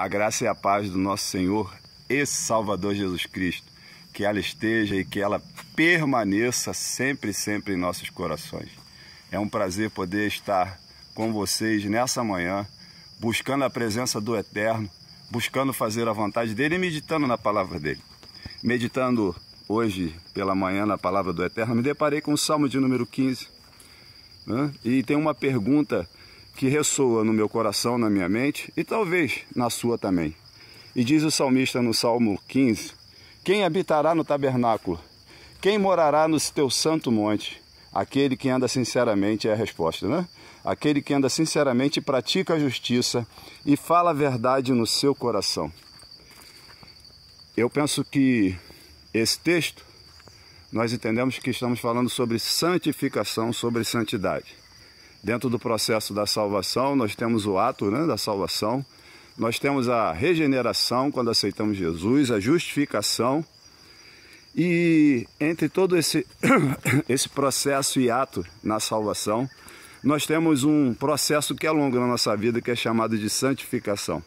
A graça e a paz do nosso Senhor e Salvador Jesus Cristo. Que ela esteja e que ela permaneça sempre, sempre em nossos corações. É um prazer poder estar com vocês nessa manhã, buscando a presença do Eterno, buscando fazer a vontade dele e meditando na palavra dele. Meditando hoje pela manhã na palavra do Eterno, me deparei com o Salmo de número 15. Né? E tem uma pergunta que ressoa no meu coração, na minha mente e talvez na sua também. E diz o salmista no Salmo 15: Quem habitará no tabernáculo? Quem morará no teu santo monte? Aquele que anda sinceramente é a resposta, né? Aquele que anda sinceramente pratica a justiça e fala a verdade no seu coração. Eu penso que esse texto nós entendemos que estamos falando sobre santificação, sobre santidade. Dentro do processo da salvação, nós temos o ato né, da salvação, nós temos a regeneração quando aceitamos Jesus, a justificação. E entre todo esse, esse processo e ato na salvação, nós temos um processo que é longo na nossa vida, que é chamado de santificação.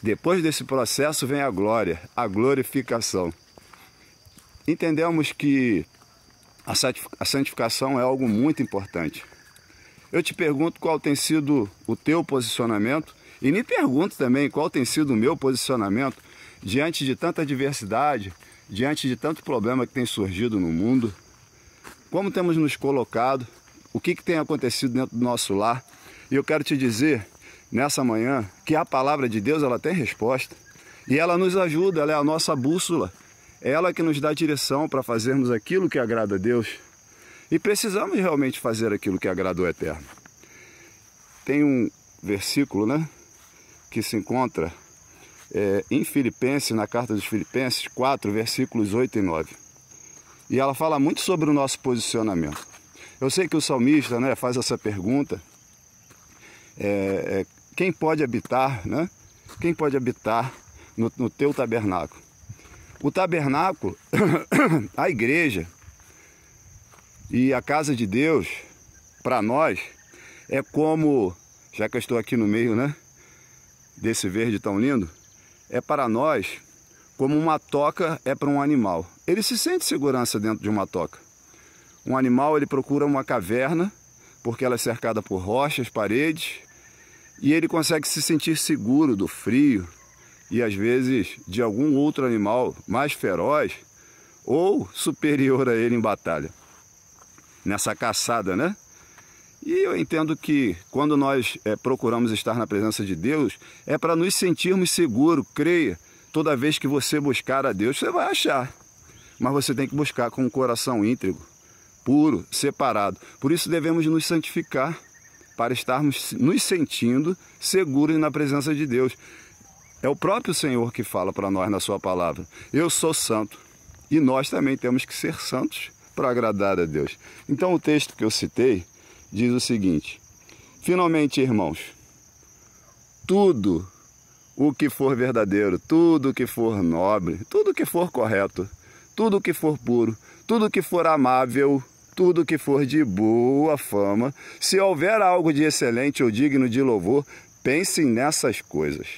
Depois desse processo vem a glória, a glorificação. Entendemos que a santificação é algo muito importante. Eu te pergunto qual tem sido o teu posicionamento e me pergunto também qual tem sido o meu posicionamento diante de tanta diversidade, diante de tanto problema que tem surgido no mundo. Como temos nos colocado, o que, que tem acontecido dentro do nosso lar. E eu quero te dizer nessa manhã que a palavra de Deus ela tem resposta e ela nos ajuda, ela é a nossa bússola, é ela que nos dá direção para fazermos aquilo que agrada a Deus. E precisamos realmente fazer aquilo que agrada o Eterno. Tem um versículo, né? Que se encontra é, em Filipenses, na carta dos Filipenses 4, versículos 8 e 9. E ela fala muito sobre o nosso posicionamento. Eu sei que o salmista né, faz essa pergunta: é, é, quem pode habitar, né? Quem pode habitar no, no teu tabernáculo? O tabernáculo, a igreja, e a casa de Deus, para nós, é como, já que eu estou aqui no meio, né? Desse verde tão lindo, é para nós como uma toca é para um animal. Ele se sente segurança dentro de uma toca. Um animal ele procura uma caverna, porque ela é cercada por rochas, paredes, e ele consegue se sentir seguro do frio e às vezes de algum outro animal mais feroz ou superior a ele em batalha nessa caçada, né? E eu entendo que quando nós é, procuramos estar na presença de Deus, é para nos sentirmos seguros, creia. Toda vez que você buscar a Deus, você vai achar. Mas você tem que buscar com um coração íntegro, puro, separado. Por isso devemos nos santificar para estarmos nos sentindo seguros na presença de Deus. É o próprio Senhor que fala para nós na sua palavra. Eu sou santo e nós também temos que ser santos para agradar a Deus. Então, o texto que eu citei diz o seguinte: Finalmente, irmãos, tudo o que for verdadeiro, tudo o que for nobre, tudo o que for correto, tudo o que for puro, tudo o que for amável, tudo o que for de boa fama, se houver algo de excelente ou digno de louvor, pensem nessas coisas.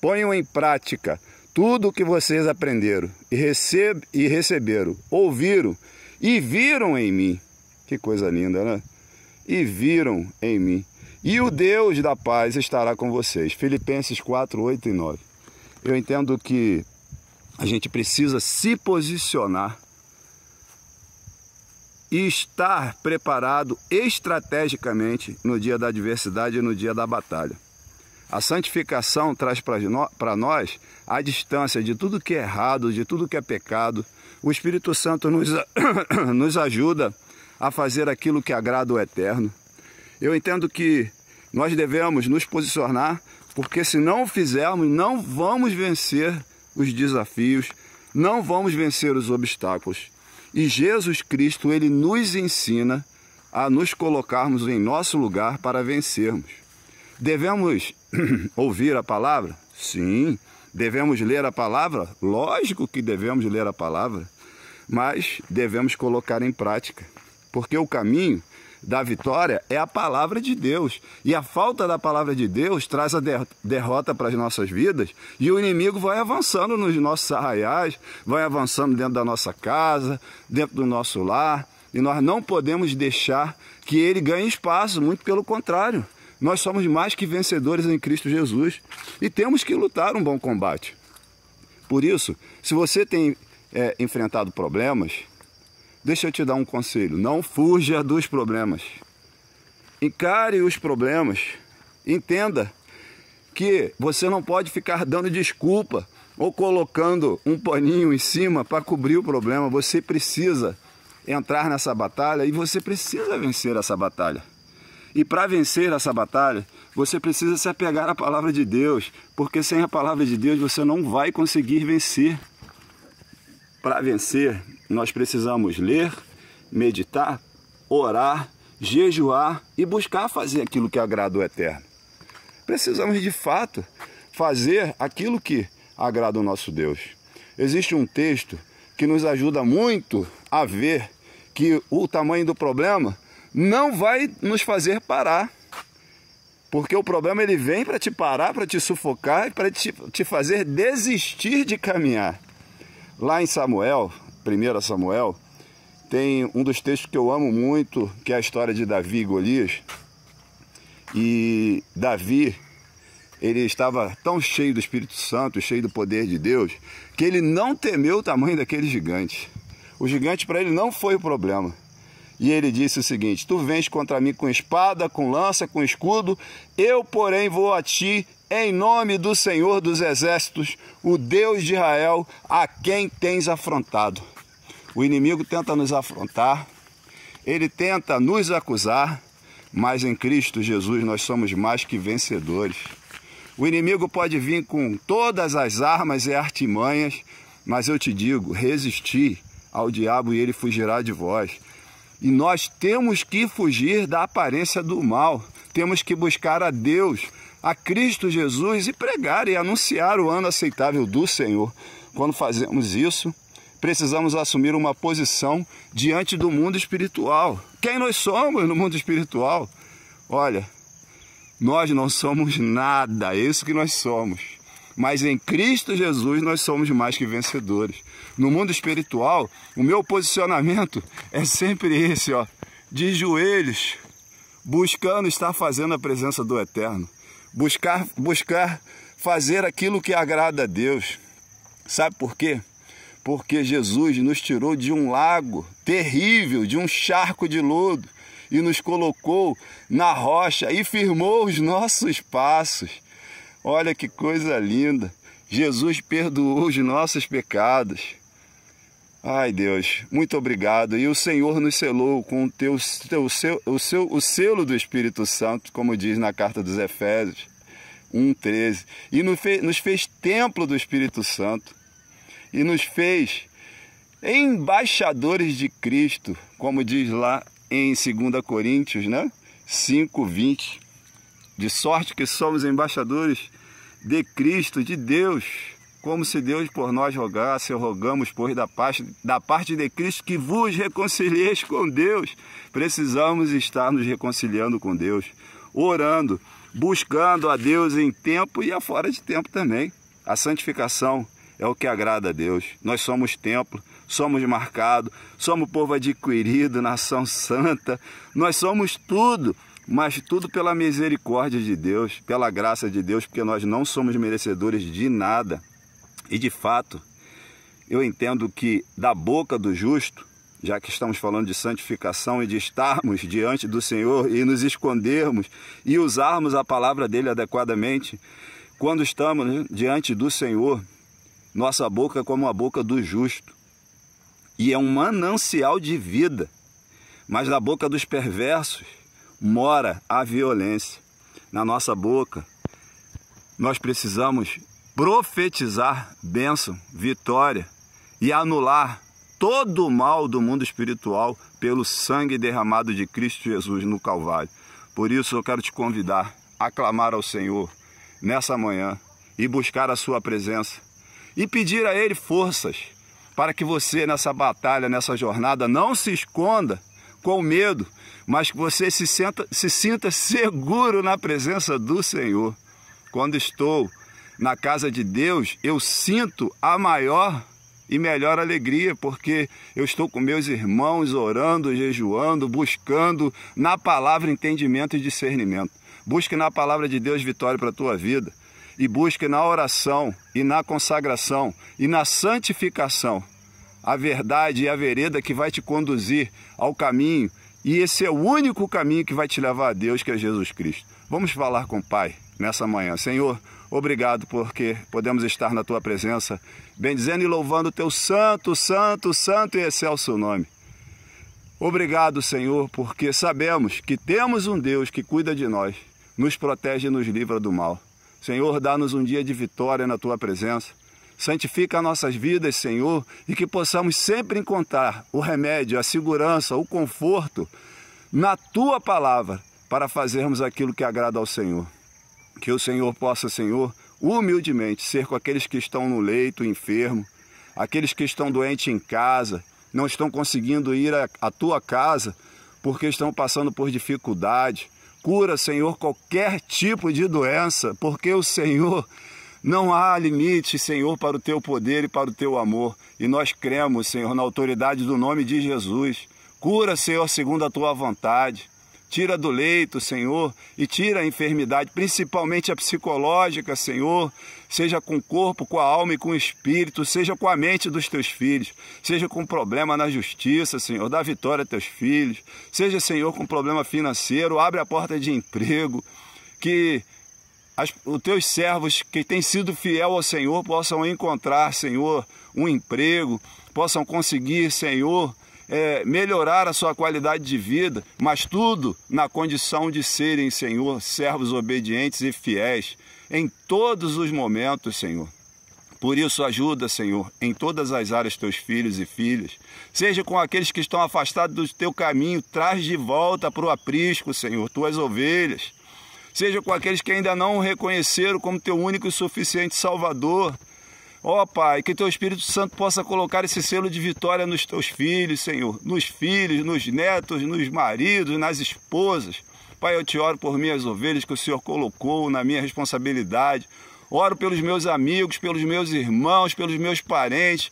Ponham em prática tudo o que vocês aprenderam e, receb e receberam, ouviram e viram em mim. Que coisa linda, né? E viram em mim. E o Deus da paz estará com vocês. Filipenses 4, 8 e 9. Eu entendo que a gente precisa se posicionar e estar preparado estrategicamente no dia da adversidade e no dia da batalha. A santificação traz para nós a distância de tudo que é errado, de tudo que é pecado. O Espírito Santo nos, nos ajuda a fazer aquilo que agrada o Eterno. Eu entendo que nós devemos nos posicionar, porque se não fizermos, não vamos vencer os desafios, não vamos vencer os obstáculos. E Jesus Cristo, ele nos ensina a nos colocarmos em nosso lugar para vencermos. Devemos ouvir a palavra? Sim. Devemos ler a palavra? Lógico que devemos ler a palavra, mas devemos colocar em prática, porque o caminho da vitória é a palavra de Deus. E a falta da palavra de Deus traz a derrota para as nossas vidas e o inimigo vai avançando nos nossos arraiais, vai avançando dentro da nossa casa, dentro do nosso lar. E nós não podemos deixar que ele ganhe espaço, muito pelo contrário. Nós somos mais que vencedores em Cristo Jesus e temos que lutar um bom combate. Por isso, se você tem é, enfrentado problemas, deixa eu te dar um conselho: não fuja dos problemas. Encare os problemas. Entenda que você não pode ficar dando desculpa ou colocando um paninho em cima para cobrir o problema. Você precisa entrar nessa batalha e você precisa vencer essa batalha. E para vencer essa batalha, você precisa se apegar à palavra de Deus, porque sem a palavra de Deus você não vai conseguir vencer. Para vencer, nós precisamos ler, meditar, orar, jejuar e buscar fazer aquilo que agrada o Eterno. Precisamos de fato fazer aquilo que agrada o nosso Deus. Existe um texto que nos ajuda muito a ver que o tamanho do problema não vai nos fazer parar. Porque o problema ele vem para te parar, para te sufocar e para te, te fazer desistir de caminhar. Lá em Samuel, 1 Samuel, tem um dos textos que eu amo muito, que é a história de Davi e Golias. E Davi, ele estava tão cheio do Espírito Santo, cheio do poder de Deus, que ele não temeu o tamanho daquele gigante. O gigante para ele não foi o problema. E ele disse o seguinte: Tu vens contra mim com espada, com lança, com escudo, eu, porém, vou a ti em nome do Senhor dos Exércitos, o Deus de Israel, a quem tens afrontado. O inimigo tenta nos afrontar, ele tenta nos acusar, mas em Cristo Jesus nós somos mais que vencedores. O inimigo pode vir com todas as armas e artimanhas, mas eu te digo: resisti ao diabo e ele fugirá de vós. E nós temos que fugir da aparência do mal, temos que buscar a Deus, a Cristo Jesus e pregar e anunciar o ano aceitável do Senhor. Quando fazemos isso, precisamos assumir uma posição diante do mundo espiritual. Quem nós somos no mundo espiritual? Olha, nós não somos nada, é isso que nós somos mas em Cristo Jesus nós somos mais que vencedores. No mundo espiritual, o meu posicionamento é sempre esse, ó, de joelhos, buscando estar fazendo a presença do Eterno, buscar buscar fazer aquilo que agrada a Deus. Sabe por quê? Porque Jesus nos tirou de um lago terrível, de um charco de lodo e nos colocou na rocha e firmou os nossos passos. Olha que coisa linda. Jesus perdoou os nossos pecados. Ai Deus, muito obrigado. E o Senhor nos selou com o, teu, teu seu, o, seu, o selo do Espírito Santo, como diz na carta dos Efésios 1,13. E nos fez, nos fez templo do Espírito Santo. E nos fez embaixadores de Cristo, como diz lá em 2 Coríntios né? 5:20 de sorte que somos embaixadores de Cristo, de Deus, como se Deus por nós rogasse, rogamos, pois, da parte, da parte de Cristo que vos reconcilieis com Deus. Precisamos estar nos reconciliando com Deus, orando, buscando a Deus em tempo e fora de tempo também. A santificação é o que agrada a Deus. Nós somos templo, somos marcado, somos povo adquirido, nação santa, nós somos tudo mas tudo pela misericórdia de Deus, pela graça de Deus, porque nós não somos merecedores de nada. E de fato, eu entendo que da boca do justo, já que estamos falando de santificação e de estarmos diante do Senhor e nos escondermos e usarmos a palavra dele adequadamente, quando estamos né, diante do Senhor, nossa boca é como a boca do justo e é um manancial de vida, mas da boca dos perversos mora a violência na nossa boca. Nós precisamos profetizar bênção, vitória e anular todo o mal do mundo espiritual pelo sangue derramado de Cristo Jesus no Calvário. Por isso eu quero te convidar a clamar ao Senhor nessa manhã e buscar a sua presença e pedir a ele forças para que você nessa batalha, nessa jornada não se esconda com medo, mas que você se, senta, se sinta seguro na presença do Senhor. Quando estou na casa de Deus, eu sinto a maior e melhor alegria, porque eu estou com meus irmãos orando, jejuando, buscando na palavra entendimento e discernimento. Busque na palavra de Deus vitória para a tua vida. E busque na oração, e na consagração, e na santificação a verdade e a vereda que vai te conduzir ao caminho. E esse é o único caminho que vai te levar a Deus, que é Jesus Cristo. Vamos falar com o Pai nessa manhã. Senhor, obrigado porque podemos estar na tua presença, bendizendo e louvando o teu santo, santo, santo e excelso nome. Obrigado, Senhor, porque sabemos que temos um Deus que cuida de nós, nos protege e nos livra do mal. Senhor, dá-nos um dia de vitória na tua presença Santifica nossas vidas, Senhor, e que possamos sempre encontrar o remédio, a segurança, o conforto na tua palavra para fazermos aquilo que agrada ao Senhor. Que o Senhor possa, Senhor, humildemente ser com aqueles que estão no leito, enfermo, aqueles que estão doentes em casa, não estão conseguindo ir à tua casa porque estão passando por dificuldade. Cura, Senhor, qualquer tipo de doença, porque o Senhor não há limite, Senhor, para o teu poder e para o teu amor. E nós cremos, Senhor, na autoridade do nome de Jesus. Cura, Senhor, segundo a tua vontade. Tira do leito, Senhor, e tira a enfermidade, principalmente a psicológica, Senhor, seja com o corpo, com a alma e com o espírito, seja com a mente dos teus filhos, seja com problema na justiça, Senhor, dá vitória a teus filhos, seja, Senhor, com problema financeiro, abre a porta de emprego, que as, os teus servos que têm sido fiel ao Senhor possam encontrar, Senhor, um emprego, possam conseguir, Senhor, é, melhorar a sua qualidade de vida, mas tudo na condição de serem, Senhor, servos obedientes e fiéis em todos os momentos, Senhor. Por isso, ajuda, Senhor, em todas as áreas teus filhos e filhas. Seja com aqueles que estão afastados do teu caminho, traz de volta para o aprisco, Senhor, tuas ovelhas seja com aqueles que ainda não o reconheceram como teu único e suficiente Salvador. Ó oh, Pai, que teu Espírito Santo possa colocar esse selo de vitória nos teus filhos, Senhor, nos filhos, nos netos, nos maridos, nas esposas. Pai, eu te oro por minhas ovelhas que o Senhor colocou na minha responsabilidade. Oro pelos meus amigos, pelos meus irmãos, pelos meus parentes,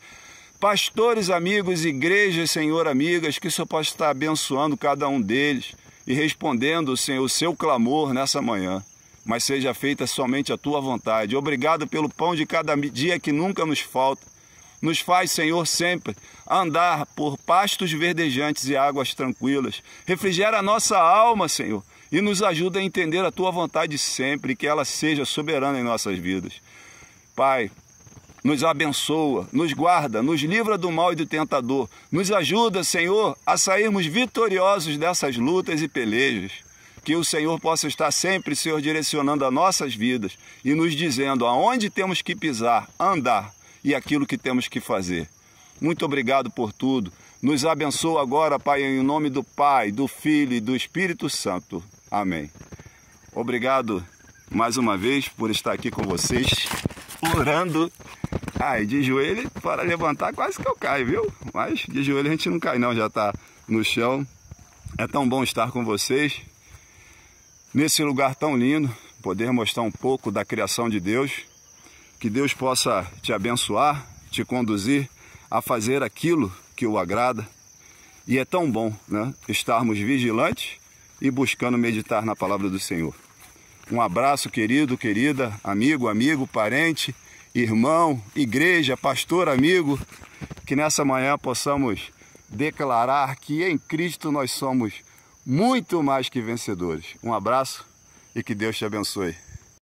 pastores, amigos, igrejas, Senhor, amigas, que o Senhor possa estar abençoando cada um deles e respondendo, Senhor, o seu clamor nessa manhã. Mas seja feita somente a tua vontade. Obrigado pelo pão de cada dia que nunca nos falta. Nos faz, Senhor, sempre andar por pastos verdejantes e águas tranquilas. Refrigera a nossa alma, Senhor, e nos ajuda a entender a tua vontade sempre, que ela seja soberana em nossas vidas. Pai, nos abençoa, nos guarda, nos livra do mal e do tentador. Nos ajuda, Senhor, a sairmos vitoriosos dessas lutas e pelejas. Que o Senhor possa estar sempre, Senhor, direcionando as nossas vidas e nos dizendo aonde temos que pisar, andar e aquilo que temos que fazer. Muito obrigado por tudo. Nos abençoa agora, Pai, em nome do Pai, do Filho e do Espírito Santo. Amém. Obrigado mais uma vez por estar aqui com vocês, orando Aí de joelho, para levantar, quase que eu caio, viu? Mas de joelho a gente não cai não, já está no chão. É tão bom estar com vocês nesse lugar tão lindo, poder mostrar um pouco da criação de Deus. Que Deus possa te abençoar, te conduzir a fazer aquilo que o agrada. E é tão bom né, estarmos vigilantes e buscando meditar na palavra do Senhor. Um abraço, querido, querida, amigo, amigo, parente irmão, igreja, pastor, amigo, que nessa manhã possamos declarar que em Cristo nós somos muito mais que vencedores. Um abraço e que Deus te abençoe.